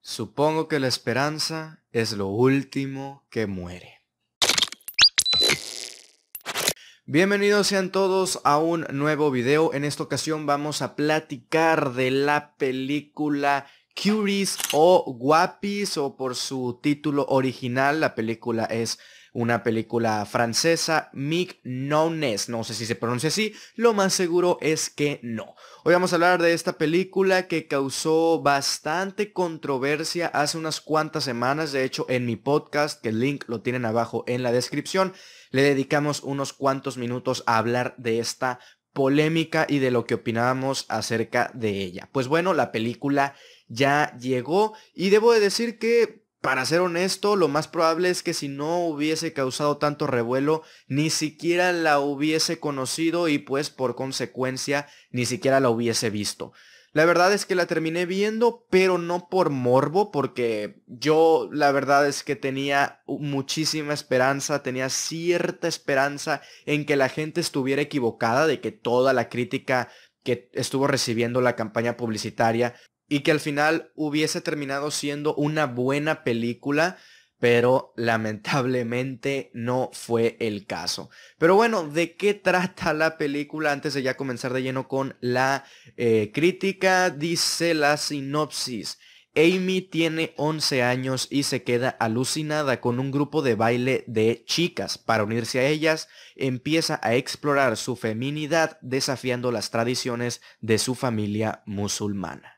Supongo que la esperanza es lo último que muere. Bienvenidos sean todos a un nuevo video. En esta ocasión vamos a platicar de la película Curies o Guapis o por su título original. La película es una película francesa, Mick Nones, no sé si se pronuncia así, lo más seguro es que no. Hoy vamos a hablar de esta película que causó bastante controversia hace unas cuantas semanas, de hecho en mi podcast, que el link lo tienen abajo en la descripción, le dedicamos unos cuantos minutos a hablar de esta polémica y de lo que opinábamos acerca de ella. Pues bueno, la película ya llegó y debo de decir que para ser honesto, lo más probable es que si no hubiese causado tanto revuelo, ni siquiera la hubiese conocido y pues por consecuencia ni siquiera la hubiese visto. La verdad es que la terminé viendo, pero no por morbo, porque yo la verdad es que tenía muchísima esperanza, tenía cierta esperanza en que la gente estuviera equivocada, de que toda la crítica que estuvo recibiendo la campaña publicitaria y que al final hubiese terminado siendo una buena película, pero lamentablemente no fue el caso. Pero bueno, ¿de qué trata la película? Antes de ya comenzar de lleno con la eh, crítica, dice la sinopsis. Amy tiene 11 años y se queda alucinada con un grupo de baile de chicas. Para unirse a ellas, empieza a explorar su feminidad desafiando las tradiciones de su familia musulmana.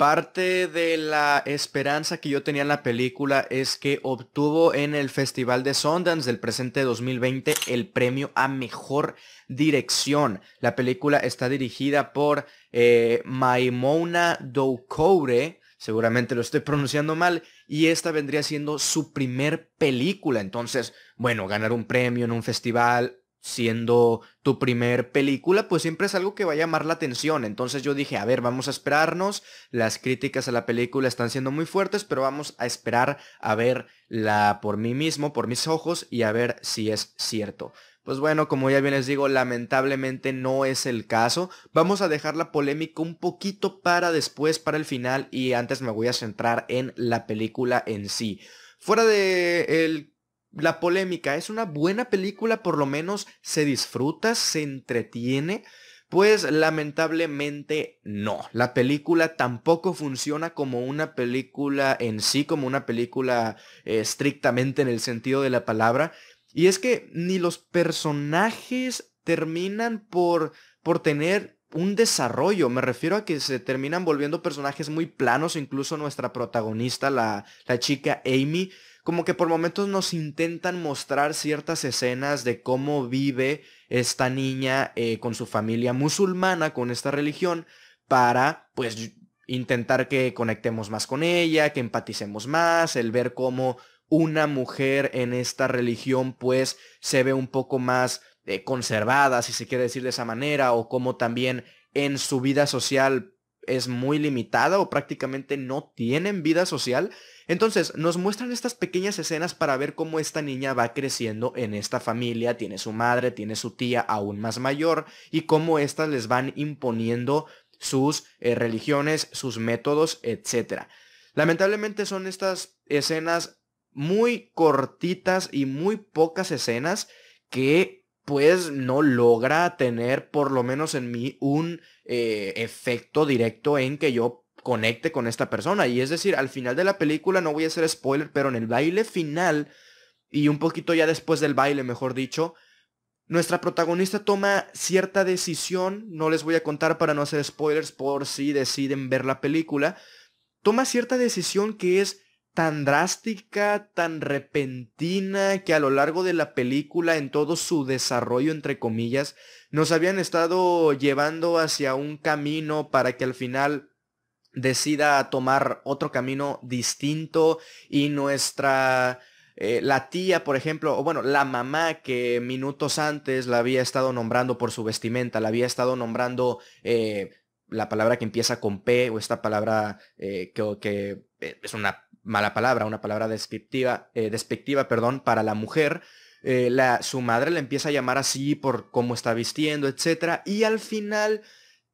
Parte de la esperanza que yo tenía en la película es que obtuvo en el Festival de Sundance del presente 2020 el premio a mejor dirección. La película está dirigida por eh, Maimona Doukoure, seguramente lo estoy pronunciando mal, y esta vendría siendo su primer película. Entonces, bueno, ganar un premio en un festival siendo tu primer película, pues siempre es algo que va a llamar la atención. Entonces yo dije, a ver, vamos a esperarnos. Las críticas a la película están siendo muy fuertes, pero vamos a esperar a verla por mí mismo, por mis ojos y a ver si es cierto. Pues bueno, como ya bien les digo, lamentablemente no es el caso. Vamos a dejar la polémica un poquito para después, para el final, y antes me voy a centrar en la película en sí. Fuera de el la polémica. Es una buena película, por lo menos se disfruta, se entretiene. Pues lamentablemente no. La película tampoco funciona como una película en sí, como una película eh, estrictamente en el sentido de la palabra. Y es que ni los personajes terminan por, por tener un desarrollo. Me refiero a que se terminan volviendo personajes muy planos, incluso nuestra protagonista, la, la chica Amy como que por momentos nos intentan mostrar ciertas escenas de cómo vive esta niña eh, con su familia musulmana, con esta religión, para pues intentar que conectemos más con ella, que empaticemos más, el ver cómo una mujer en esta religión pues se ve un poco más eh, conservada, si se quiere decir de esa manera, o cómo también en su vida social es muy limitada o prácticamente no tienen vida social. Entonces nos muestran estas pequeñas escenas para ver cómo esta niña va creciendo en esta familia, tiene su madre, tiene su tía aún más mayor y cómo estas les van imponiendo sus eh, religiones, sus métodos, etc. Lamentablemente son estas escenas muy cortitas y muy pocas escenas que pues no logra tener, por lo menos en mí, un eh, efecto directo en que yo conecte con esta persona. Y es decir, al final de la película, no voy a hacer spoiler, pero en el baile final, y un poquito ya después del baile, mejor dicho, nuestra protagonista toma cierta decisión, no les voy a contar para no hacer spoilers por si deciden ver la película, toma cierta decisión que es tan drástica, tan repentina, que a lo largo de la película, en todo su desarrollo, entre comillas, nos habían estado llevando hacia un camino para que al final decida tomar otro camino distinto y nuestra... Eh, la tía, por ejemplo, o bueno, la mamá que minutos antes la había estado nombrando por su vestimenta, la había estado nombrando eh, la palabra que empieza con P o esta palabra eh, que, que es una mala palabra, una palabra despectiva, eh, despectiva perdón, para la mujer. Eh, la, su madre le empieza a llamar así por cómo está vistiendo, etc. Y al final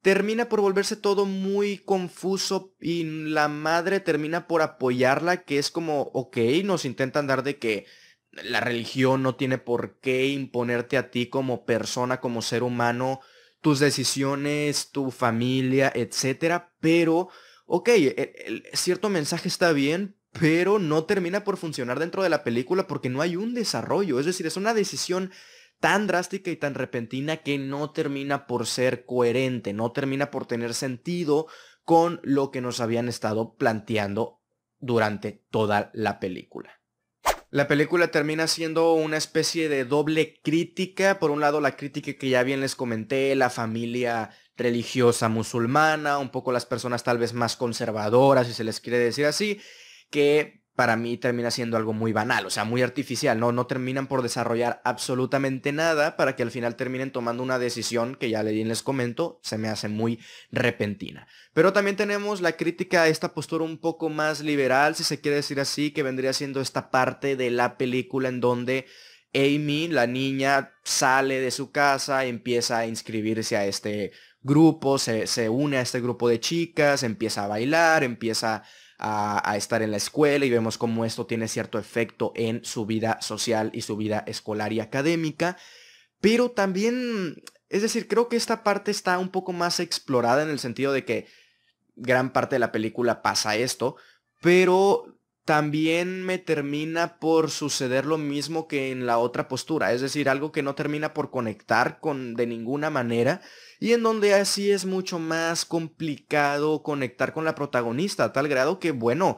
termina por volverse todo muy confuso y la madre termina por apoyarla, que es como, ok, nos intentan dar de que la religión no tiene por qué imponerte a ti como persona, como ser humano, tus decisiones, tu familia, etcétera, pero ok, e, cierto mensaje está bien, pero no termina por funcionar dentro de la película porque no hay un desarrollo. Es decir, es una decisión tan drástica y tan repentina que no termina por ser coherente, no termina por tener sentido con lo que nos habían estado planteando durante toda la película. La película termina siendo una especie de doble crítica. Por un lado, la crítica que ya bien les comenté, la familia religiosa musulmana, un poco las personas tal vez más conservadoras, si se les quiere decir así que para mí termina siendo algo muy banal, o sea, muy artificial, ¿no? No terminan por desarrollar absolutamente nada para que al final terminen tomando una decisión que ya les comento, se me hace muy repentina. Pero también tenemos la crítica a esta postura un poco más liberal, si se quiere decir así, que vendría siendo esta parte de la película en donde Amy, la niña, sale de su casa, empieza a inscribirse a este grupo, se, se une a este grupo de chicas, empieza a bailar, empieza a a, estar en la escuela y vemos cómo esto tiene cierto efecto en su vida social y su vida escolar y académica. Pero también, es decir, creo que esta parte está un poco más explorada en el sentido de que gran parte de la película pasa esto, pero también me termina por suceder lo mismo que en la otra postura, es decir, algo que no termina por conectar con de ninguna manera y en donde así es mucho más complicado conectar con la protagonista a tal grado que bueno,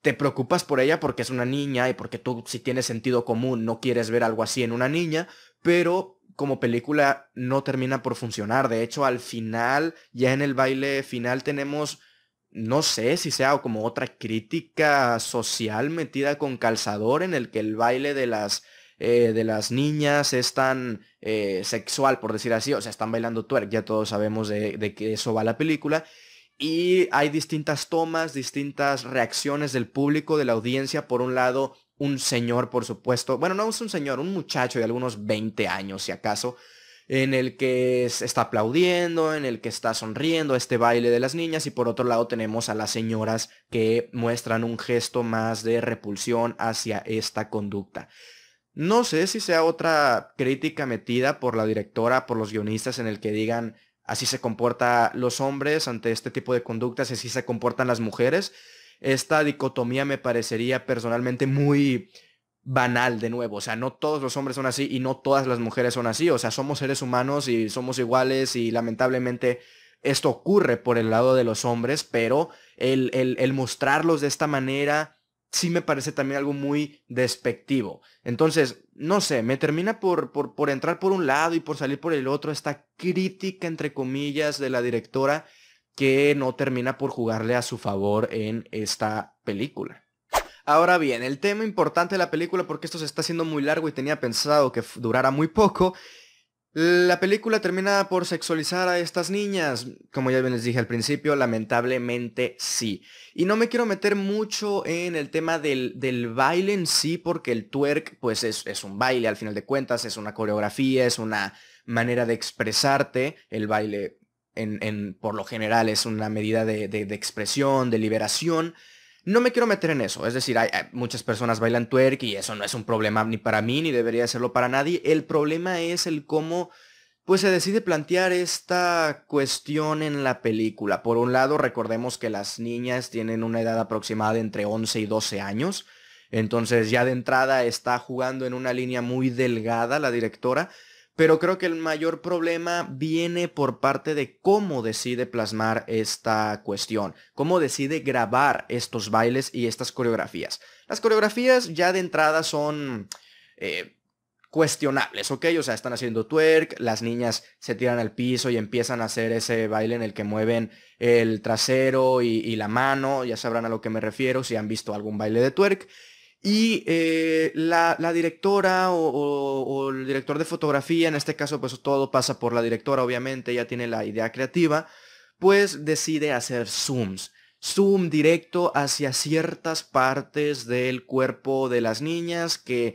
te preocupas por ella porque es una niña y porque tú si tienes sentido común no quieres ver algo así en una niña, pero como película no termina por funcionar. De hecho, al final, ya en el baile final tenemos no sé si sea como otra crítica social metida con calzador en el que el baile de las, eh, de las niñas es tan eh, sexual, por decir así, o sea, están bailando twerk, ya todos sabemos de, de que eso va la película, y hay distintas tomas, distintas reacciones del público, de la audiencia, por un lado, un señor, por supuesto, bueno, no es un señor, un muchacho de algunos 20 años, si acaso, en el que está aplaudiendo, en el que está sonriendo este baile de las niñas y por otro lado tenemos a las señoras que muestran un gesto más de repulsión hacia esta conducta. No sé si sea otra crítica metida por la directora, por los guionistas en el que digan así se comportan los hombres ante este tipo de conductas y así se comportan las mujeres. Esta dicotomía me parecería personalmente muy banal de nuevo. O sea, no todos los hombres son así y no todas las mujeres son así. O sea, somos seres humanos y somos iguales y lamentablemente esto ocurre por el lado de los hombres, pero el, el, mostrarlos de esta manera sí me parece también algo muy despectivo. Entonces, no sé, me termina por, por entrar por un lado y por salir por el otro esta crítica, entre comillas, de la directora que no termina por jugarle a su favor en esta película. Ahora bien, el tema importante de la película, porque esto se está haciendo muy largo y tenía pensado que durara muy poco, la película termina por sexualizar a estas niñas, como ya bien les dije al principio, lamentablemente sí. Y no me quiero meter mucho en el tema del, baile en sí, porque el twerk pues es, un baile al final de cuentas, es una coreografía, es una manera de expresarte, el baile en, por lo general es una medida de, de expresión, de liberación. No me quiero meter en eso, es decir, muchas personas bailan twerk y eso no es un problema ni para mí ni debería serlo para nadie. El problema es el cómo pues se decide plantear esta cuestión en la película. Por un lado, recordemos que las niñas tienen una edad aproximada entre 11 y 12 años. Entonces ya de entrada está jugando en una línea muy delgada la directora, pero creo que el mayor problema viene por parte de cómo decide plasmar esta cuestión, cómo decide grabar estos bailes y estas coreografías. Las coreografías ya de entrada son... Eh, cuestionables, ¿ok? O sea, están haciendo twerk, las niñas se tiran al piso y empiezan a hacer ese baile en el que mueven el trasero y, la mano, ya sabrán a lo que me refiero si han visto algún baile de twerk. Y eh, la, directora o, el director de fotografía, en este caso pues todo pasa por la directora, obviamente, ella tiene la idea creativa, pues decide hacer zooms. Zoom directo hacia ciertas partes del cuerpo de las niñas que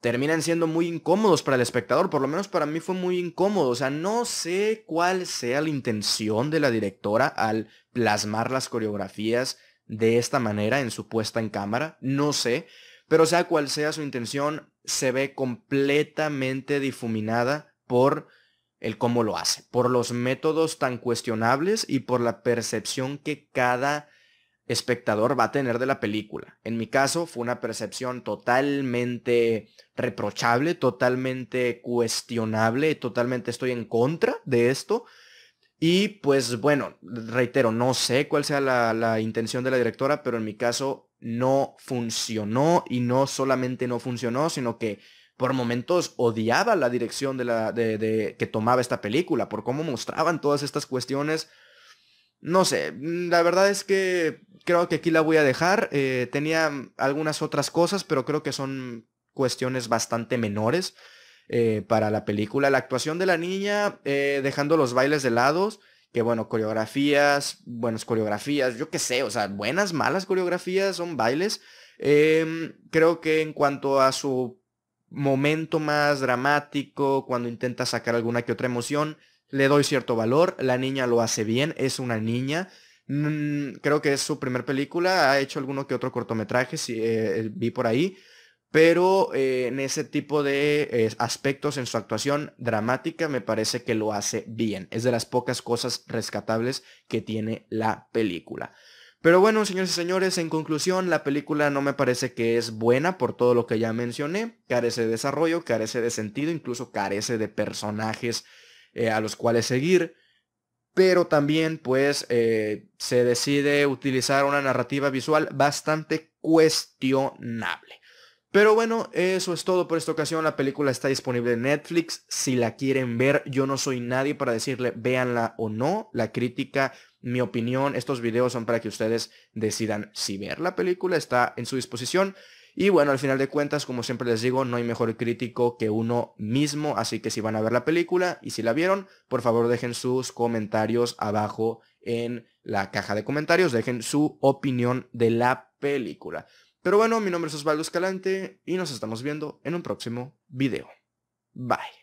terminan siendo muy incómodos para el espectador, por lo menos para mí fue muy incómodo, o sea, no sé cuál sea la intención de la directora al plasmar las coreografías de esta manera en su puesta en cámara, no sé, pero sea cual sea su intención, se ve completamente difuminada por el cómo lo hace, por los métodos tan cuestionables y por la percepción que cada espectador va a tener de la película. En mi caso fue una percepción totalmente reprochable, totalmente cuestionable, totalmente estoy en contra de esto, y pues bueno, reitero, no sé cuál sea la, intención de la directora, pero en mi caso no funcionó y no solamente no funcionó, sino que por momentos odiaba la dirección de la, de, que tomaba esta película, por cómo mostraban todas estas cuestiones. No sé, mm, la verdad es que creo que aquí la voy a dejar. Eh, tenía algunas otras cosas, pero creo que son cuestiones bastante menores. Eh, para la película. La actuación de la niña, eh, dejando los bailes de lados, que bueno, coreografías, buenas coreografías, yo qué sé, o sea, buenas, malas coreografías, son bailes. Em, creo que en cuanto a su momento más dramático, cuando intenta sacar alguna que otra emoción, le doy cierto valor, la niña lo hace bien, es una niña. Mm, creo que es su primer película, ha hecho alguno que otro cortometraje, si, eh, vi por ahí pero eh, en ese tipo de eh, aspectos en su actuación dramática me parece que lo hace bien. Es de las pocas cosas rescatables que tiene la película. Pero bueno, señores y señores, en conclusión, la película no me parece que es buena por todo lo que ya mencioné. Carece de desarrollo, carece de sentido, incluso carece de personajes eh, a los cuales seguir pero también pues se decide utilizar una narrativa visual bastante cuestionable. Pero bueno, eso es todo por esta ocasión. La película está disponible en Netflix. Si la quieren ver, yo no soy nadie para decirle véanla o no. La crítica, mi opinión, estos videos son para que ustedes decidan si ver la película. Está en su disposición. Y bueno, al final de cuentas, como siempre les digo, no hay mejor crítico que uno mismo, así que si van a ver la película y si la vieron, por favor dejen sus comentarios abajo en la caja de comentarios, dejen su opinión de la película. Pero bueno, mi nombre es Osvaldo Escalante y nos estamos viendo en un próximo video. Bye.